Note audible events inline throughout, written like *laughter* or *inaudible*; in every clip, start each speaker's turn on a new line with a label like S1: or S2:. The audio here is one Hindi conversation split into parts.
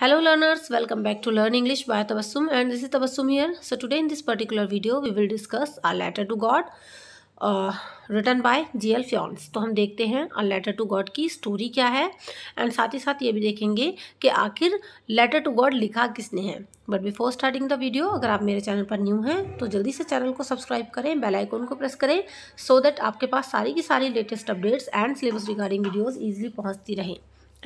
S1: Hello learners welcome back to learn English by Tabassum and this is Tabassum here. So today in this particular video we will discuss A letter to God uh, by G L Fuentes तो हम देखते हैं अ लेटर टू गॉड की स्टोरी क्या है एंड साथ ही साथ ये भी देखेंगे कि आखिर लेटर टू गॉड लिखा किसने है but before starting the video अगर आप मेरे चैनल पर न्यू हैं तो जल्दी से चैनल को सब्सक्राइब करें बेल आइकन को प्रेस करें सो so दैट आपके पास सारी की सारी latest updates and syllabus regarding videos easily पहुँचती रहें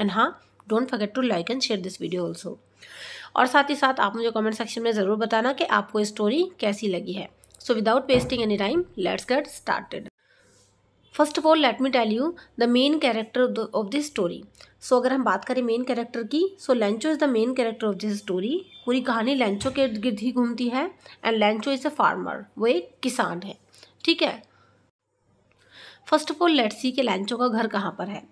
S1: एंड हाँ don't forget to like and share this video also और साथ ही साथ आप मुझे कमेंट सेक्शन में ज़रूर बताना कि आपको स्टोरी कैसी लगी है so without wasting any time let's get started first of all let me tell you the main character of this story so अगर हम बात करें मेन कैरेक्टर की so Lencho is the main character of this story पूरी कहानी लेंचो के गिर्द ही घूमती है and Lencho is a farmer वो एक किसान है ठीक है first of all let's see के लैंचो का घर कहाँ पर है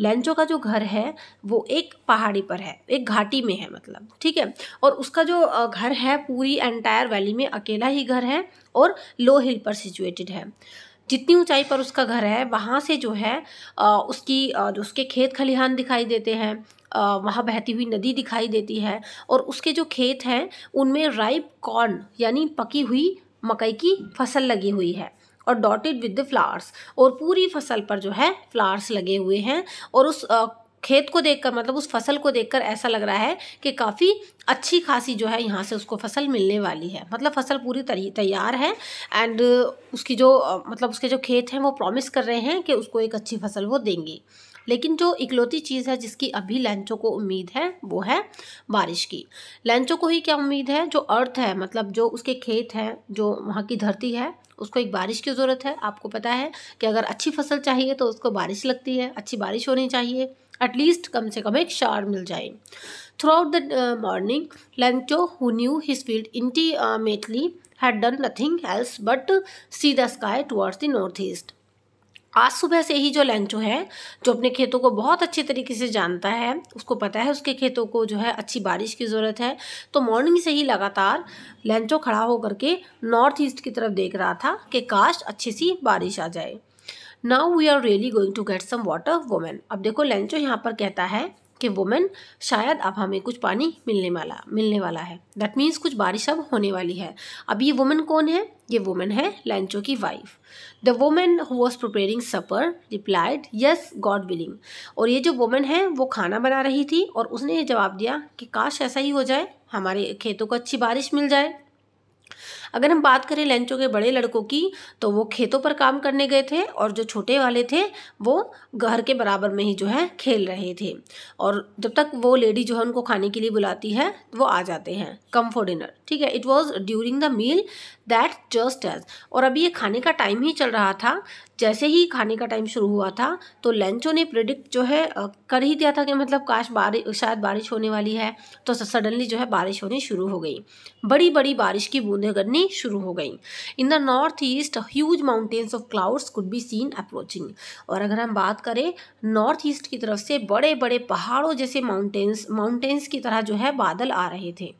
S1: लैंचो का जो घर है वो एक पहाड़ी पर है एक घाटी में है मतलब ठीक है और उसका जो घर है पूरी एंटायर वैली में अकेला ही घर है और लो हिल पर सिचुएटेड है जितनी ऊंचाई पर उसका घर है वहाँ से जो है उसकी जो उसके खेत खलिहान दिखाई देते हैं वहाँ बहती हुई नदी दिखाई देती है और उसके जो खेत हैं उनमें राइप कॉर्न यानी पकी हुई मकई की फसल लगी हुई है और डॉटेड विद द फ्लावर्स और पूरी फसल पर जो है फ्लावर्स लगे हुए हैं और उस खेत को देखकर मतलब उस फसल को देखकर ऐसा लग रहा है कि काफ़ी अच्छी खासी जो है यहाँ से उसको फसल मिलने वाली है मतलब फसल पूरी तैयार है एंड उसकी जो मतलब उसके जो खेत हैं वो प्रॉमिस कर रहे हैं कि उसको एक अच्छी फसल वो देंगी लेकिन जो इकलौती चीज़ है जिसकी अभी लैंचो को उम्मीद है वो है बारिश की लैंचो को ही क्या उम्मीद है जो अर्थ है मतलब जो उसके खेत हैं जो वहाँ की धरती है उसको एक बारिश की ज़रूरत है आपको पता है कि अगर अच्छी फसल चाहिए तो उसको बारिश लगती है अच्छी बारिश होनी चाहिए एटलीस्ट कम से कम एक शार मिल जाए throughout the morning Lencho who knew his field intimately had done nothing else but see the sky towards the north east आज सुबह से ही जो लंचो है जो अपने खेतों को बहुत अच्छे तरीके से जानता है उसको पता है उसके खेतों को जो है अच्छी बारिश की ज़रूरत है तो मॉर्निंग से ही लगातार लंचो खड़ा होकर के नॉर्थ ईस्ट की तरफ देख रहा था कि काश अच्छी सी बारिश आ जाए now we are really going to get some water woman अब देखो लंचो यहाँ पर कहता है कि वुमेन शायद अब हमें कुछ पानी मिलने वाला मिलने वाला है दैट मीन्स कुछ बारिश अब होने वाली है अब ये वुमेन कौन है ये वुमेन है लेंचो की wife the woman who was preparing supper replied yes God willing और ये जो वुमेन है वो खाना बना रही थी और उसने ये जवाब दिया कि काश ऐसा ही हो जाए हमारे खेतों को अच्छी बारिश मिल जाए अगर हम बात करें लंचों के बड़े लड़कों की तो वो खेतों पर काम करने गए थे और जो छोटे वाले थे वो घर के बराबर में ही जो है खेल रहे थे और जब तक वो लेडी जो है उनको खाने के लिए बुलाती है वो आ जाते हैं कम फॉर डिनर ठीक है it was during the meal that just as और अभी ये खाने का टाइम ही चल रहा था जैसे ही खाने का टाइम शुरू हुआ था तो लंचों ने प्रिडिक्ट जो है कर ही दिया था कि मतलब काश बारिश शायद बारिश होने वाली है तो सडनली जो है बारिश होनी शुरू हो गई बड़ी बड़ी बारिश की बूंदें गर्नी होनी शुरू हो गई in the north east huge mountains of clouds could be seen approaching और अगर हम बात करें नॉर्थ ईस्ट की तरफ से बड़े बड़े पहाड़ों जैसे माउंटेन्स माउंटेन्स की तरह जो है बादल आ रहे थे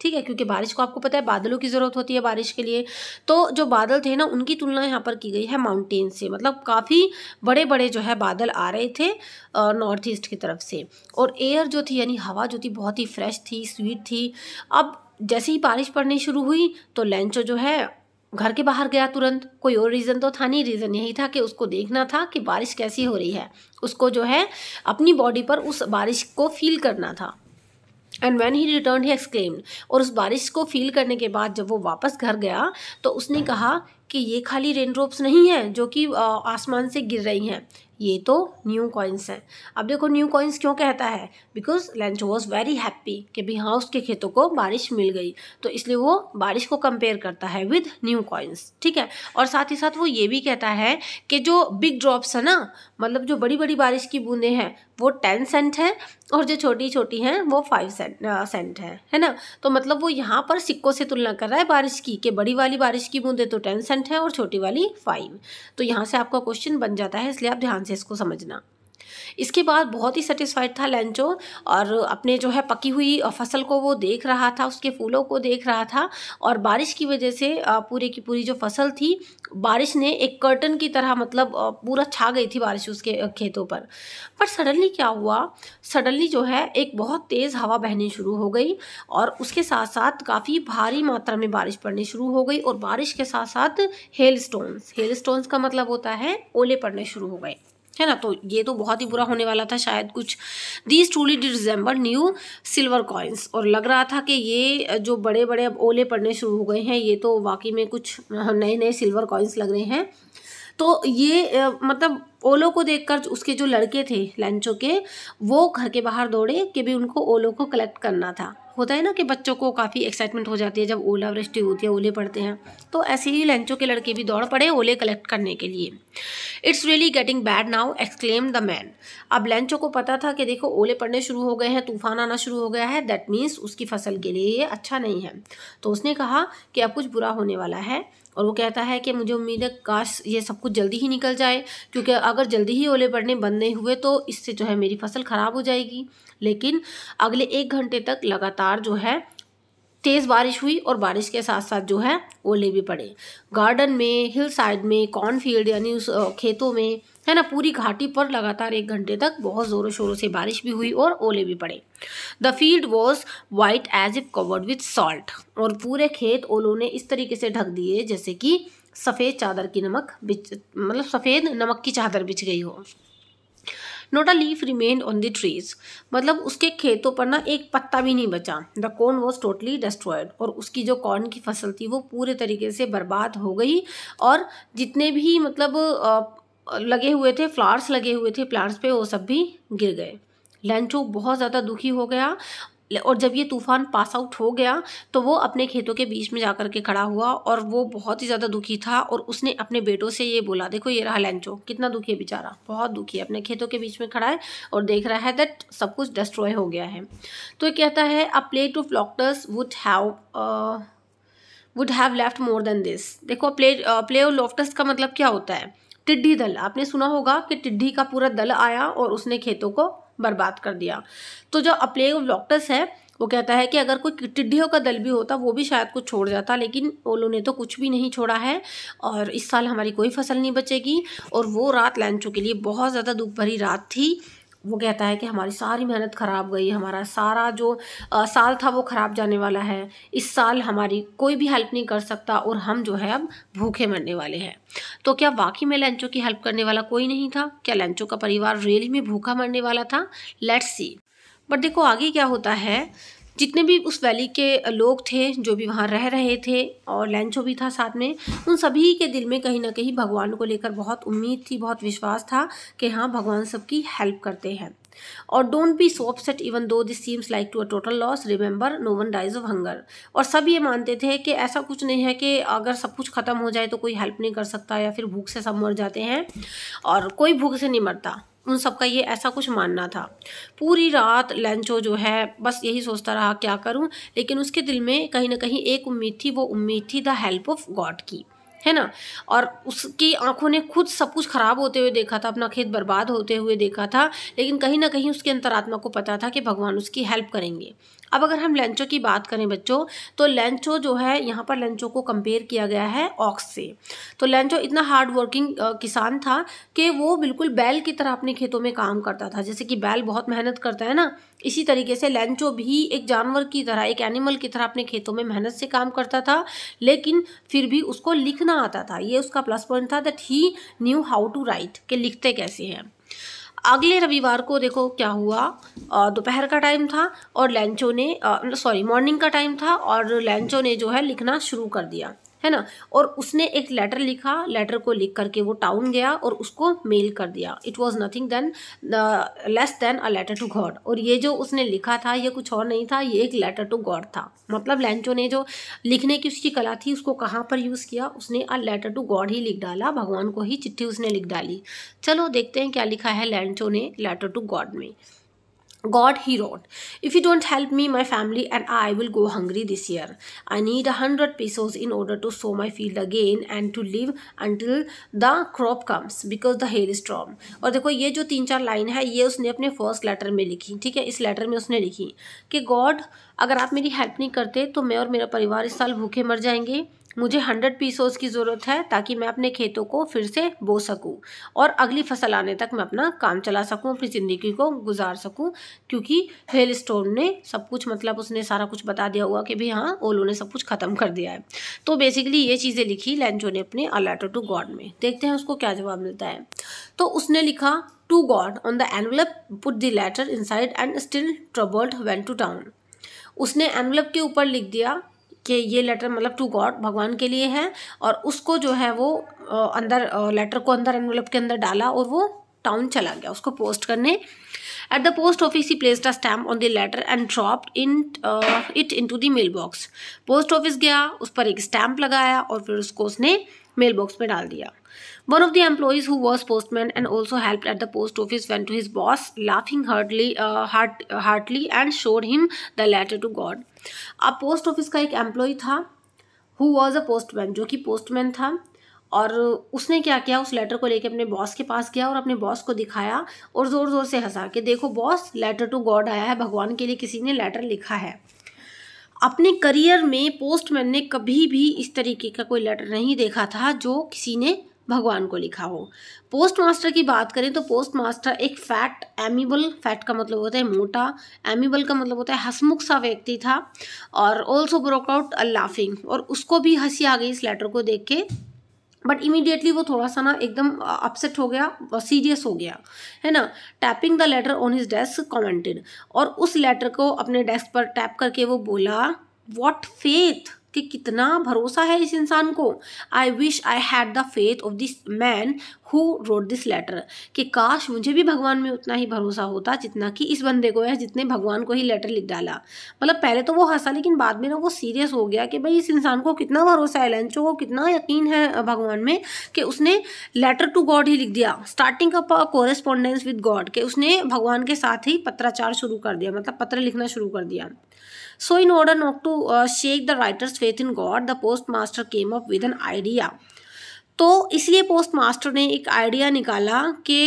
S1: ठीक है क्योंकि बारिश को आपको पता है बादलों की ज़रूरत होती है बारिश के लिए तो जो बादल थे ना उनकी तुलना यहाँ पर की गई है माउंटेन से मतलब काफ़ी बड़े बड़े जो है बादल आ रहे थे नॉर्थ ईस्ट की तरफ से और एयर जो थी यानी हवा जो थी बहुत ही फ्रेश थी स्वीट थी अब जैसे ही बारिश पड़नी शुरू हुई तो लेंचो जो है घर के बाहर गया तुरंत कोई और रीज़न तो था नहीं रीज़न यही था कि उसको देखना था कि बारिश कैसी हो रही है उसको जो है अपनी बॉडी पर उस बारिश को फील करना था and when he return he exclaimed और उस बारिश को फील करने के बाद जब वो वापस घर गया तो उसने कहा कि ये खाली रेन ड्रॉप्स नहीं हैं जो कि आसमान से गिर रही हैं ये तो न्यू कॉइन्स हैं अब देखो न्यू कॉइन्स क्यों कहता है because Lencho was very happy कि भाई हाँ उसके खेतों को बारिश मिल गई तो इसलिए वो बारिश को कंपेयर करता है विद न्यू कॉइन्स ठीक है और साथ ही साथ वो ये भी कहता है कि जो बिग ड्रॉप्स है ना मतलब जो बड़ी बड़ी बारिश की बूंदें हैं वो टेन सेंट है और जो छोटी छोटी हैं वो फाइव सेंट सेंट है है ना तो मतलब वो यहाँ पर सिक्कों से तुलना कर रहा है बारिश की कि बड़ी वाली बारिश की बूंदें तो टेन सेंट है और छोटी वाली फाइव तो यहाँ से आपका क्वेश्चन बन जाता है इसलिए आप ध्यान से इसको समझना इसके बाद बहुत ही सेटिस्फाइड था लेंचो और अपने जो है पकी हुई फसल को वो देख रहा था उसके फूलों को देख रहा था और बारिश की वजह से पूरे की पूरी जो फसल थी बारिश ने एक कर्टन की तरह मतलब पूरा छा गई थी बारिश उसके खेतों पर पर सडनली क्या हुआ सडनली जो है एक बहुत तेज़ हवा बहनी शुरू हो गई और उसके साथ साथ काफ़ी भारी मात्रा में बारिश पड़नी शुरू हो गई और बारिश के साथ साथ हेल स्टोन्स हेल स्टोन्स का मतलब होता है ओले पड़ने शुरू हो गए है ना तो ये तो बहुत ही बुरा होने वाला था शायद कुछ these truly do resemble new silver coins और लग रहा था कि ये जो बड़े बड़े अब ओले पड़ने शुरू हो गए हैं ये तो वाकई में कुछ नए नए सिल्वर कॉइन्स लग रहे हैं तो ये मतलब ओलो को देखकर उसके जो लड़के थे लंचों के वो घर के बाहर दौड़े कि भी उनको ओलो को कलेक्ट करना था होता है ना कि बच्चों को काफ़ी एक्साइटमेंट हो जाती है जब ओलावृष्टि होती है ओले पड़ते हैं तो ऐसे ही लंचों के लड़के भी दौड़ पड़े ओले कलेक्ट करने के लिए it's really getting bad now exclaimed the man अब लेंचो को पता था कि देखो ओले पड़ने शुरू हो गए हैं तूफान आना शुरू हो गया है दैट मीन्स उसकी फसल के लिए ये अच्छा नहीं है तो उसने कहा कि अब कुछ बुरा होने वाला है और वो कहता है कि मुझे उम्मीद है काश ये सब कुछ जल्दी ही निकल जाए क्योंकि अगर जल्दी ही ओले पड़ने बंद नहीं हुए तो इससे जो है मेरी फसल ख़राब हो जाएगी लेकिन अगले एक घंटे तक लगातार जो है तेज़ बारिश हुई और बारिश के साथ साथ जो है ओले भी पड़े गार्डन में हिल साइड में कॉर्नफील्ड यानी उस खेतों में है ना पूरी घाटी पर लगातार एक घंटे तक बहुत ज़ोरों शोरों से बारिश भी हुई और ओले भी पड़े the field was white as if covered with salt और पूरे खेत ओलों ने इस तरीके से ढक दिए जैसे कि सफ़ेद चादर की नमक बिच मतलब सफ़ेद नमक की चादर बिछ गई हो not a leaf remained on the trees मतलब उसके खेतों पर ना एक पत्ता भी नहीं बचा the corn was totally destroyed और उसकी जो कॉर्न की फसल थी वो पूरे तरीके से बर्बाद हो गई और जितने भी मतलब लगे हुए थे फ्लावर्स लगे हुए थे प्लांट्स पे वो सब भी गिर गए लेंचो बहुत ज़्यादा दुखी हो गया और जब ये तूफ़ान पास आउट हो गया तो वो अपने खेतों के बीच में जा कर के खड़ा हुआ और वो बहुत ही ज़्यादा दुखी था और उसने अपने बेटों से ये बोला देखो ये रहा लेंचो कितना दुखी है बेचारा बहुत दुखी है अपने खेतों के बीच में खड़ा है और देख रहा है दैट सब कुछ डिस्ट्रॉय हो गया है तो ये कहता है a plague of locusts would have would have left more than this देखो प्ले प्ले ऑफ लॉफ्टस का मतलब क्या होता है टिड्डी दल आपने सुना होगा कि टिड्डी का पूरा दल आया और उसने खेतों को बर्बाद कर दिया तो जो अप्लेग ऑफ डॉक्टर्स है वो कहता है कि अगर कोई टिड्डियों का दल भी होता वो भी शायद कुछ छोड़ जाता लेकिन ओलो ने तो कुछ भी नहीं छोड़ा है और इस साल हमारी कोई फसल नहीं बचेगी और वो रात लैंचों के लिए बहुत ज़्यादा दुख भरी रात थी वो कहता है कि हमारी सारी मेहनत ख़राब गई हमारा सारा जो आ, साल था वो ख़राब जाने वाला है इस साल हमारी कोई भी हेल्प नहीं कर सकता और हम जो है अब भूखे मरने वाले हैं तो क्या वाकई में लंचो की हेल्प करने वाला कोई नहीं था क्या लंचो का परिवार रियली में भूखा मरने वाला था लेट्स सी बट देखो आगे क्या होता है जितने भी उस वैली के लोग थे जो भी वहाँ रह रहे थे और लैंचो भी था साथ में उन सभी के दिल में कहीं ना कहीं भगवान को लेकर बहुत उम्मीद थी बहुत विश्वास था कि हाँ भगवान सबकी हेल्प करते हैं और don't be so upset even though this seems like to a total loss remember no one dies of hunger और सब ये मानते थे कि ऐसा कुछ नहीं है कि अगर सब कुछ ख़त्म हो जाए तो कोई हेल्प नहीं कर सकता या फिर भूख से सब मर जाते हैं और कोई भूख से नहीं मरता उन सबका ये ऐसा कुछ मानना था पूरी रात लेंचो जो है बस यही सोचता रहा क्या करूं लेकिन उसके दिल में कहीं ना कहीं एक उम्मीद थी वो उम्मीद थी द हेल्प ऑफ गॉड की है ना और उसकी आंखों ने खुद सब कुछ ख़राब होते हुए देखा था अपना खेत बर्बाद होते हुए देखा था लेकिन कहीं ना कहीं उसके अंतरात्मा को पता था कि भगवान उसकी हेल्प करेंगे अब अगर हम लंचो की बात करें बच्चों तो लंचो जो है यहाँ पर लंचो को कंपेयर किया गया है ऑक्स से तो लंचो इतना हार्ड वर्किंग किसान था कि वो बिल्कुल बैल की तरह अपने खेतों में काम करता था जैसे कि बैल बहुत मेहनत करता है ना इसी तरीके से लंचो भी एक जानवर की तरह एक एनिमल की तरह अपने खेतों में मेहनत से काम करता था लेकिन फिर भी उसको लिखना आता था ये उसका प्लस पॉइंट था that he knew how to write कि लिखते कैसे हैं अगले रविवार को देखो क्या हुआ दोपहर का टाइम था और लैंचो ने सॉरी मॉर्निंग का टाइम था और लैंचो ने जो है लिखना शुरू कर दिया है ना और उसने एक लेटर लिखा लेटर को लिख करके वो टाउन गया और उसको मेल कर दिया it was nothing than less than a letter to God और ये जो उसने लिखा था ये कुछ और नहीं था ये एक लेटर टू गॉड था मतलब लेंचो ने जो लिखने की उसकी कला थी उसको कहाँ पर यूज़ किया उसने अ लेटर टू गॉड ही लिख डाला भगवान को ही चिट्ठी उसने लिख डाली चलो देखते हैं क्या लिखा है लैंचो ने लेटर टू गॉड में God, he wrote, if you don't help me, my family and I will go hungry this year. I need 100 pesos in order to sow my field again and to live until the crop comes because the hail is strong aur dekho ye jo teen char line hai ye usne apne first letter mein likhi theek hai is letter mein usne likhi ki god agar aap meri help nahi karte to main aur mera parivar is saal bhookhe mar jayenge मुझे हंड्रेड पीसोस की ज़रूरत है ताकि मैं अपने खेतों को फिर से बो सकूं और अगली फसल आने तक मैं अपना काम चला सकूं अपनी ज़िंदगी को गुजार सकूं क्योंकि हेल स्टोन ने सब कुछ मतलब उसने सारा कुछ बता दिया हुआ कि भाई हाँ ओलो ने सब कुछ ख़त्म कर दिया है तो बेसिकली ये चीज़ें लिखी लेंचो ने अपने अलाटो टू गॉड में देखते हैं उसको क्या जवाब मिलता है तो उसने लिखा to God on the envelope put the letter inside and still troubled went to town उसने एनवलप के ऊपर लिख दिया कि ये लेटर मतलब टू गॉड भगवान के लिए है और उसको जो है वो अंदर लेटर को अंदर एनवलप के अंदर डाला और वो टाउन चला गया उसको पोस्ट करने at the post office he placed a stamp on the letter and drop in it into the mail box post office गया उस पर एक स्टैम्प लगाया और फिर उसको उसने मेल बॉक्स में डाल दिया One of the employees who was postman and also helped at the post office went to his boss, laughing heartily, uh, heart, uh, heartily and showed him the letter to God. अब पोस्ट ऑफिस का एक एम्प्लॉय था हु वॉज अ पोस्टमैन जो कि पोस्टमैन था और उसने क्या किया उस लेटर को लेके अपने बॉस के पास गया और अपने बॉस को दिखाया और ज़ोर ज़ोर से हंसा के देखो बॉस लेटर टू गॉड आया है भगवान के लिए किसी ने लेटर लिखा है अपने करियर में पोस्टमैन ने कभी भी इस तरीके का कोई लेटर नहीं देखा था जो किसी ने भगवान को लिखा हो पोस्ट मास्टर की बात करें तो पोस्ट मास्टर एक फैट एमिबल फैट का मतलब होता है मोटा एमिबल का मतलब होता है हसमुख सा व्यक्ति था और ऑल्सो ब्रोकआउट अ लाफिंग और उसको भी हंसी आ गई इस लेटर को देख के बट इमीडिएटली वो थोड़ा सा ना एकदम अपसेट हो गया और सीरियस हो गया है ना tapping the letter on his desk commented और उस लेटर को अपने डेस्क पर टैप करके वो बोला वॉट फेथ कि कितना भरोसा है इस इंसान को I wish I had the faith of this man who wrote this letter कि काश मुझे भी भगवान में उतना ही भरोसा होता जितना कि इस बंदे को है जितने भगवान को ही लेटर लिख डाला मतलब पहले तो वो हंसा लेकिन बाद में ना वो सीरियस हो गया कि भाई इस इंसान को कितना भरोसा है लंचो को कितना यकीन है भगवान में कि उसने लेटर टू गॉड ही लिख दिया स्टार्टिंग का कोरेस्पॉन्डेंस विद गॉड कि उसने भगवान के साथ ही पत्राचार शुरू कर दिया मतलब पत्र लिखना शुरू कर दिया So in order not to uh, shake the writer's faith in God, the postmaster came up with an idea. तो इसलिए पोस्ट मास्टर ने एक आइडिया निकाला कि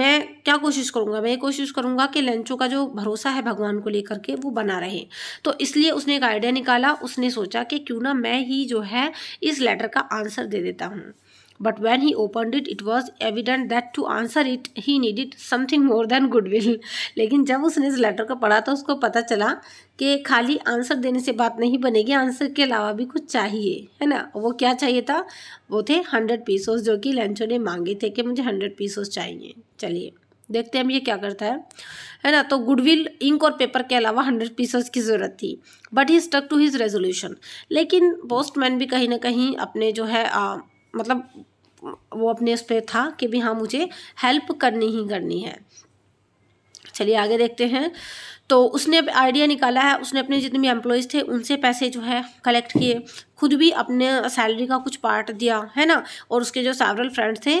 S1: मैं क्या कोशिश करूँगा मैं कोशिश करूँगा कि लंचो का जो भरोसा है भगवान को लेकर के वो बना रहे तो इसलिए उसने एक आइडिया निकाला उसने सोचा कि क्यों ना मैं ही जो है इस लेटर का आंसर दे देता हूँ but when he open it it was evident that to answer it he needed something more than goodwill लेकिन जब उसने इस लेटर को पढ़ा तो उसको पता चला कि खाली आंसर देने से बात नहीं बनेगी आंसर के अलावा भी कुछ चाहिए है ना वो क्या चाहिए था वो थे हंड्रेड पीसोस जो कि लंचो ने मांगे थे कि मुझे हंड्रेड पीसोस चाहिए चलिए देखते हैं हम ये क्या करता है है ना तो गुडविल इंक और पेपर के अलावा हंड्रेड पीसेस की ज़रूरत थी but he stuck to his resolution लेकिन पोस्टमैन भी कहीं ना कहीं अपने जो है आ, मतलब वो अपने उस पर था कि भी हाँ मुझे हेल्प करनी ही करनी है चलिए आगे देखते हैं तो उसने आइडिया निकाला है उसने अपने जितने भी एम्प्लॉयज़ थे उनसे पैसे जो है कलेक्ट किए खुद भी अपने सैलरी का कुछ पार्ट दिया है ना और उसके जो सैवरल फ्रेंड्स थे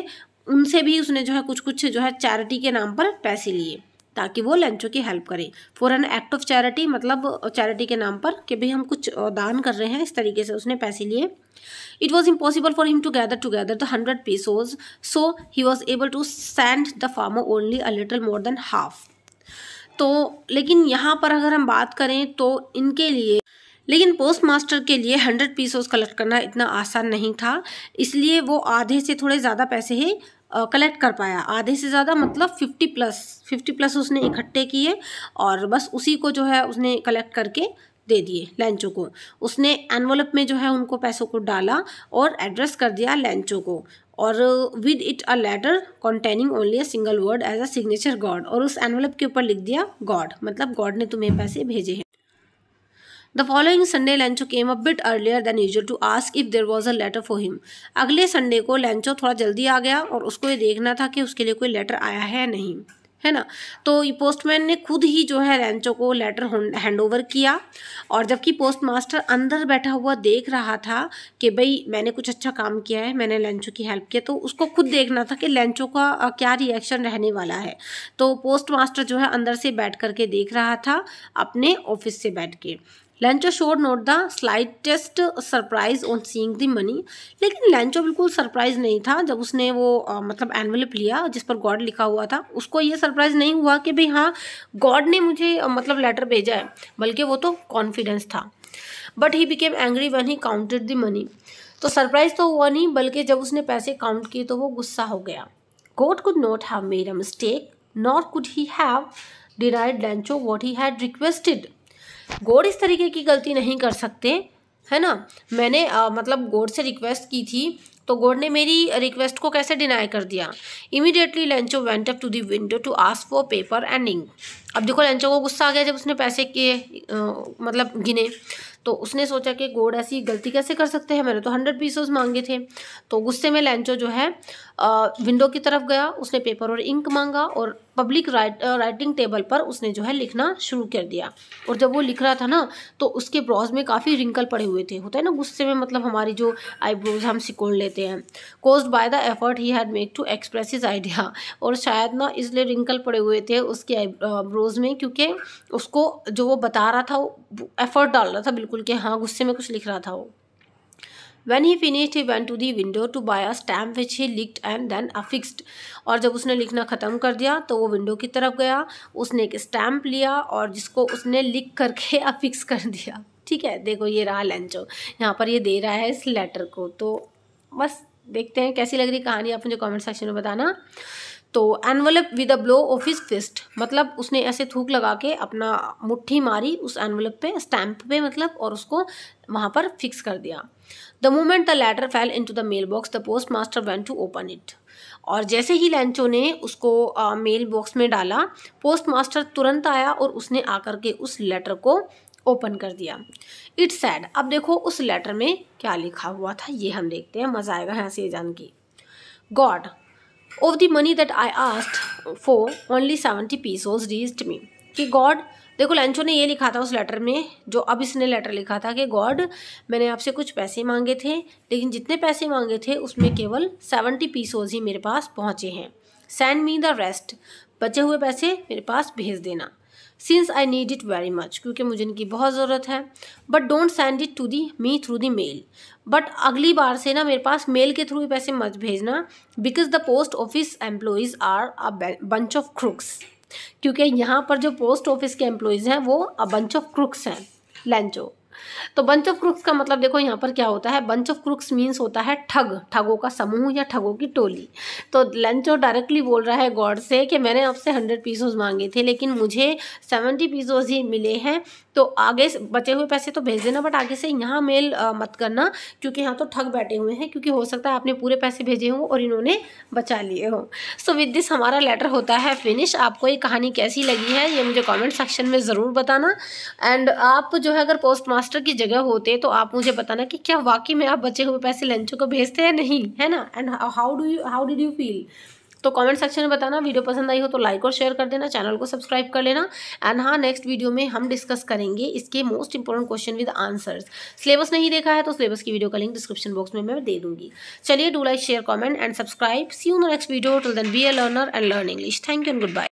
S1: उनसे भी उसने जो है कुछ कुछ जो है चैरिटी के नाम पर पैसे लिए ताकि वो लंचों की हेल्प करें for an act of charity मतलब चैरिटी के नाम पर कि भाई हम कुछ दान कर रहे हैं इस तरीके से उसने पैसे लिए it was impossible for him to gather together the hundred pesos so he was able to send the farmer only a little more than half तो लेकिन यहाँ पर अगर हम बात करें तो इनके लिए लेकिन पोस्ट मास्टर के लिए हंड्रेड पीसोस कलेक्ट करना इतना आसान नहीं था इसलिए वो आधे से थोड़े ज़्यादा पैसे ही कलेक्ट कर पाया आधे से ज़्यादा मतलब फिफ्टी प्लस फिफ्टी प्लस उसने इकट्ठे किए और बस उसी को जो है उसने कलेक्ट करके दे दिए लेंचो को उसने एनवलप में जो है उनको पैसों को डाला और एड्रेस कर दिया लेंचो को और with it a letter containing only a single word as a signature God और उस एनवलप के ऊपर लिख दिया गॉड मतलब गॉड ने तुम्हें पैसे भेजे हैं the following Sunday Lencho came up bit earlier than usual to ask if there was a letter for him अगले संडे को लेंचो थोड़ा जल्दी आ गया और उसको ये देखना था कि उसके लिए कोई लेटर आया है या नहीं है ना तो पोस्टमैन ने खुद ही जो है रेंचो को लेटर हैंड ओवर किया और जबकि पोस्ट मास्टर अंदर बैठा हुआ देख रहा था कि भाई मैंने कुछ अच्छा काम किया है मैंने लेंचो की हेल्प किया तो उसको खुद देखना था कि लेंचो का क्या रिएक्शन रहने वाला है तो पोस्ट मास्टर जो है अंदर से बैठ करके देख रहा था अपने ऑफिस से बैठ के Lencho showed not the slightest surprise on seeing the money लेकिन लेंचो बिल्कुल सरप्राइज नहीं था जब उसने वो आ, मतलब एनवलप लिया जिस पर गॉड लिखा हुआ था उसको ये सरप्राइज नहीं हुआ कि भाई हाँ गॉड ने मुझे आ, मतलब लेटर भेजा है बल्कि वो तो कॉन्फिडेंस था but he became angry when he counted the money तो सरप्राइज तो हुआ नहीं बल्कि जब उसने पैसे काउंट किए तो वो गुस्सा हो गया God could not have made a mistake nor could he have denied Lencho what he had requested God इस तरीके की गलती नहीं कर सकते है ना मैंने आ, मतलब गोड से रिक्वेस्ट की थी तो गोड ने मेरी रिक्वेस्ट को कैसे डिनाई कर दिया immediately Lencho went up to the window to ask for paper and ink अब देखो लेंचो को गुस्सा आ गया जब उसने पैसे के आ, मतलब गिने तो उसने सोचा कि गोड ऐसी गलती कैसे कर सकते हैं मैंने तो हंड्रेड पीसेस मांगे थे तो गुस्से में लेंचो जो है विंडो की तरफ गया उसने पेपर और इंक मांगा और पब्लिक राइट राइटिंग टेबल पर उसने जो है लिखना शुरू कर दिया और जब वो लिख रहा था ना तो उसके ब्रोज में काफ़ी रिंकल पड़े हुए थे होता है ना गुस्से में मतलब हमारी जो आईब्रोज हम सिकोड़ लेते हैं cause by the effort he had make to express his idea और शायद ना इसलिए रिंकल पड़े हुए थे उसके आईब्रोज uh, में क्योंकि उसको जो वो बता रहा था वो एफर्ट डाल रहा था बिल्कुल कि हाँ गुस्से में कुछ लिख रहा था वो When he finished, he went to the window to buy a stamp which he licked and then affixed. और जब उसने लिखना ख़त्म कर दिया तो वो विंडो की तरफ गया उसने एक स्टैम्प लिया और जिसको उसने लिख करके अफिक्स *laughs* कर दिया ठीक है देखो ये रहा लेंचो यहाँ पर ये दे रहा है इस लेटर को तो बस देखते हैं कैसी लग रही कहानी आप मुझे कमेंट सेक्शन में बताना तो envelope with a blow of his fist मतलब उसने ऐसे थूक लगा के अपना मुट्ठी मारी उस एनवलप पे स्टैम्प पे मतलब और उसको वहाँ पर फिक्स कर दिया the moment the letter fell into the mail box the post master went to open it और जैसे ही लेंचो ने उसको मेल बॉक्स में डाला पोस्ट मास्टर तुरंत आया और उसने आकर के उस लेटर को ओपन कर दिया इट्स सैड अब देखो उस लेटर में क्या लिखा हुआ था ये हम देखते हैं मज़ा आएगा यहाँ से ये जान की god of the money that I asked for only seventy pesos reached me कि गॉड देखो लंचो ने ये लिखा था उस लेटर में जो अब इसने लेटर लिखा था कि गॉड मैंने आपसे कुछ पैसे मांगे थे लेकिन जितने पैसे मांगे थे उसमें केवल सेवेंटी पीसोज ही मेरे पास पहुँचे हैं सेंड मी द रेस्ट बचे हुए पैसे मेरे पास भेज देना since I need it very much क्योंकि मुझे इनकी बहुत ज़रूरत है but don't send it to the me through the mail but अगली बार से ना मेरे पास मेल के थ्रू ही पैसे मत भेजना because the post office employees are a bunch of crooks क्योंकि यहाँ पर जो पोस्ट ऑफिस के एम्प्लॉयज़ हैं वो अ बंच ऑफ क्रुक्स हैं लंचो तो बंच ऑफ क्रुक्स का मतलब देखो यहाँ पर क्या होता है बंच ऑफ क्रुक्स मीन्स होता है ठग ठगों का समूह या ठगों की टोली तो लंचो डायरेक्टली बोल रहा है गॉड से कि मैंने आपसे हंड्रेड पीसोज मांगे थे लेकिन मुझे सेवेंटी पीसोज ही मिले हैं तो आगे बचे हुए पैसे तो भेज देना बट आगे से यहाँ मेल आ, मत करना क्योंकि यहाँ तो ठग बैठे हुए हैं क्योंकि हो सकता है आपने पूरे पैसे भेजे हों और इन्होंने बचा लिए हों सो विद दिस हमारा लेटर होता है फिनिश आपको ये कहानी कैसी लगी है ये मुझे कॉमेंट सेक्शन में ज़रूर बताना एंड आप जो है अगर पोस्ट मास्टर मास्टर की जगह होते तो आप मुझे बताना कि क्या वाकई में आप बचे हुए पैसे लंचों को भेजते हैं नहीं है ना and how do you how did you feel तो कमेंट सेक्शन में बताना वीडियो पसंद आई हो तो लाइक और शेयर कर देना चैनल को सब्सक्राइब कर लेना एंड हाँ नेक्स्ट वीडियो में हम डिस्कस करेंगे इसके most important question with answers syllabus नहीं देखा है तो सिलेबस की वीडियो का लिंक डिस्क्रिप्शन बॉक्स में मैं दे दूंगी चलिए do like share comment and subscribe see you next video to then be a learner and learn English thank you and good bye